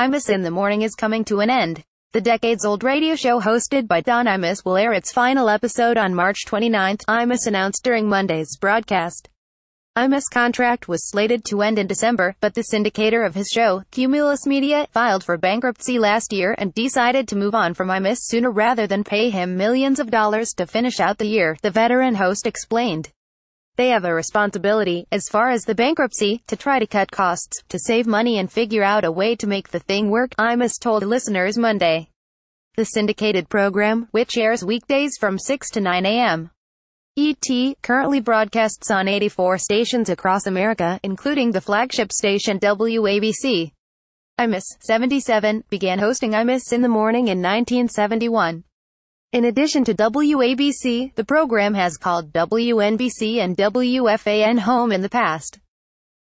Imus in the Morning is coming to an end. The decades-old radio show hosted by Don Imus will air its final episode on March 29, Imus announced during Monday's broadcast. Imus' contract was slated to end in December, but the syndicator of his show, Cumulus Media, filed for bankruptcy last year and decided to move on from Imus sooner rather than pay him millions of dollars to finish out the year, the veteran host explained. They have a responsibility, as far as the bankruptcy, to try to cut costs, to save money and figure out a way to make the thing work, Imus told listeners Monday. The syndicated program, which airs weekdays from 6 to 9 a.m. ET, currently broadcasts on 84 stations across America, including the flagship station WABC. IMIS 77 began hosting IMIS in the morning in 1971. In addition to WABC, the program has called WNBC and WFAN home in the past.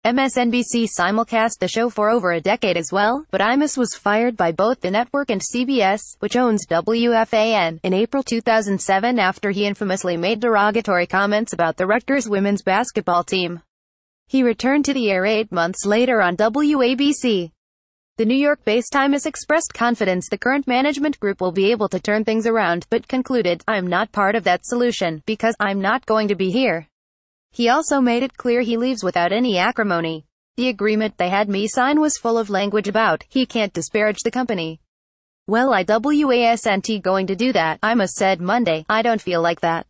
MSNBC simulcast the show for over a decade as well, but Imus was fired by both the network and CBS, which owns WFAN, in April 2007 after he infamously made derogatory comments about the Rutgers women's basketball team. He returned to the air eight months later on WABC. The New York-based Time has expressed confidence the current management group will be able to turn things around, but concluded, I'm not part of that solution, because I'm not going to be here. He also made it clear he leaves without any acrimony. The agreement they had me sign was full of language about, he can't disparage the company. Well I wasn't going to do that, Ima said Monday, I don't feel like that.